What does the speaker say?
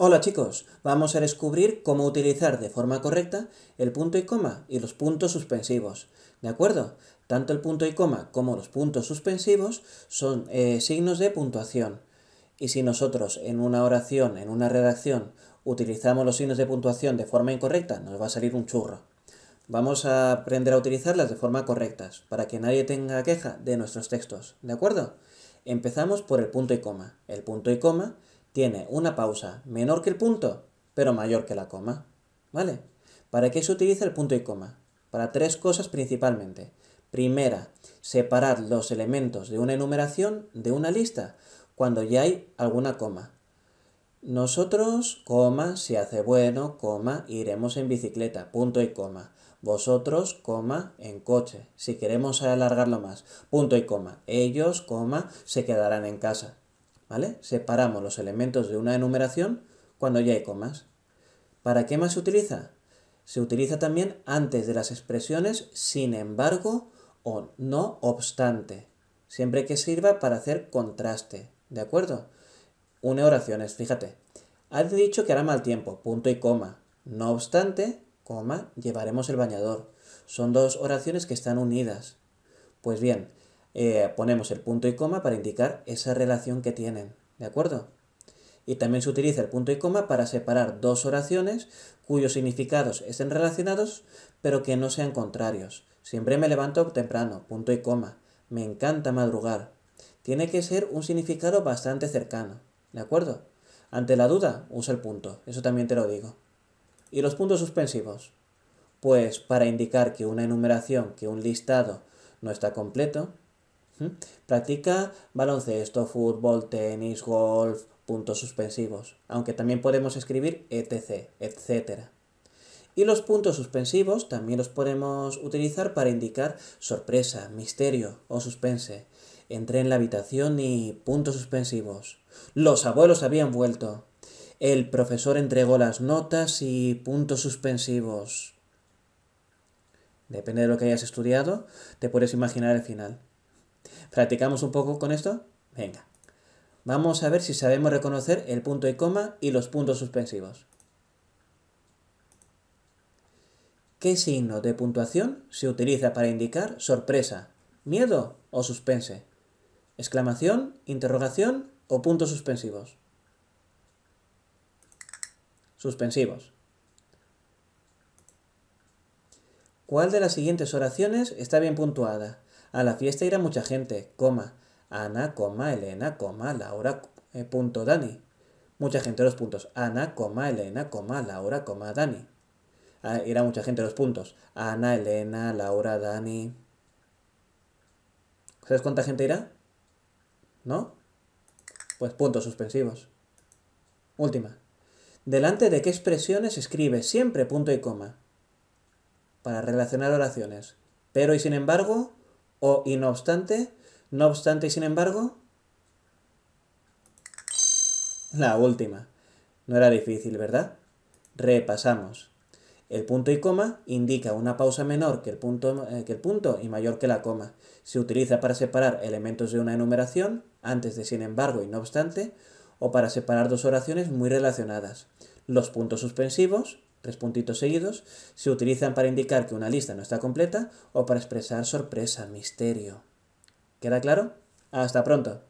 Hola chicos, vamos a descubrir cómo utilizar de forma correcta el punto y coma y los puntos suspensivos. ¿De acuerdo? Tanto el punto y coma como los puntos suspensivos son eh, signos de puntuación. Y si nosotros en una oración, en una redacción, utilizamos los signos de puntuación de forma incorrecta, nos va a salir un churro. Vamos a aprender a utilizarlas de forma correcta, para que nadie tenga queja de nuestros textos. ¿De acuerdo? Empezamos por el punto y coma. El punto y coma tiene una pausa menor que el punto, pero mayor que la coma. ¿Vale? ¿Para qué se utiliza el punto y coma? Para tres cosas principalmente. Primera, separar los elementos de una enumeración de una lista cuando ya hay alguna coma. Nosotros, coma, si hace bueno, coma, iremos en bicicleta, punto y coma. Vosotros, coma, en coche. Si queremos alargarlo más, punto y coma. Ellos, coma, se quedarán en casa. ¿vale? Separamos los elementos de una enumeración cuando ya hay comas. ¿Para qué más se utiliza? Se utiliza también antes de las expresiones sin embargo o no obstante, siempre que sirva para hacer contraste, ¿de acuerdo? Une oraciones, fíjate. Has dicho que hará mal tiempo, punto y coma. No obstante, coma, llevaremos el bañador. Son dos oraciones que están unidas. Pues bien, eh, ponemos el punto y coma para indicar esa relación que tienen, ¿de acuerdo? Y también se utiliza el punto y coma para separar dos oraciones cuyos significados estén relacionados pero que no sean contrarios. Siempre me levanto temprano, punto y coma. Me encanta madrugar. Tiene que ser un significado bastante cercano, ¿de acuerdo? Ante la duda, usa el punto, eso también te lo digo. ¿Y los puntos suspensivos? Pues para indicar que una enumeración, que un listado no está completo, Practica baloncesto, fútbol, tenis, golf, puntos suspensivos, aunque también podemos escribir etc, etc. Y los puntos suspensivos también los podemos utilizar para indicar sorpresa, misterio o suspense. Entré en la habitación y puntos suspensivos. Los abuelos habían vuelto. El profesor entregó las notas y puntos suspensivos. Depende de lo que hayas estudiado, te puedes imaginar el final. ¿Practicamos un poco con esto? Venga. Vamos a ver si sabemos reconocer el punto y coma y los puntos suspensivos. ¿Qué signo de puntuación se utiliza para indicar sorpresa, miedo o suspense? ¿Exclamación, interrogación o puntos suspensivos? Suspensivos. ¿Cuál de las siguientes oraciones está bien puntuada? A la fiesta irá mucha gente, coma. Ana, coma, Elena, coma, Laura, eh, punto, Dani. Mucha gente los puntos. Ana, coma, Elena, coma, Laura, coma, Dani. Ah, irá mucha gente los puntos. Ana, Elena, Laura, Dani. ¿Sabes cuánta gente irá? ¿No? Pues puntos suspensivos. Última. ¿Delante de qué expresiones escribe siempre punto y coma? Para relacionar oraciones. Pero y sin embargo, o y no obstante, no obstante y sin embargo. La última. No era difícil, ¿verdad? Repasamos. El punto y coma indica una pausa menor que el, punto, eh, que el punto y mayor que la coma. Se utiliza para separar elementos de una enumeración, antes de sin embargo y no obstante, o para separar dos oraciones muy relacionadas. Los puntos suspensivos, tres puntitos seguidos, se utilizan para indicar que una lista no está completa o para expresar sorpresa, misterio. ¿Queda claro? Hasta pronto.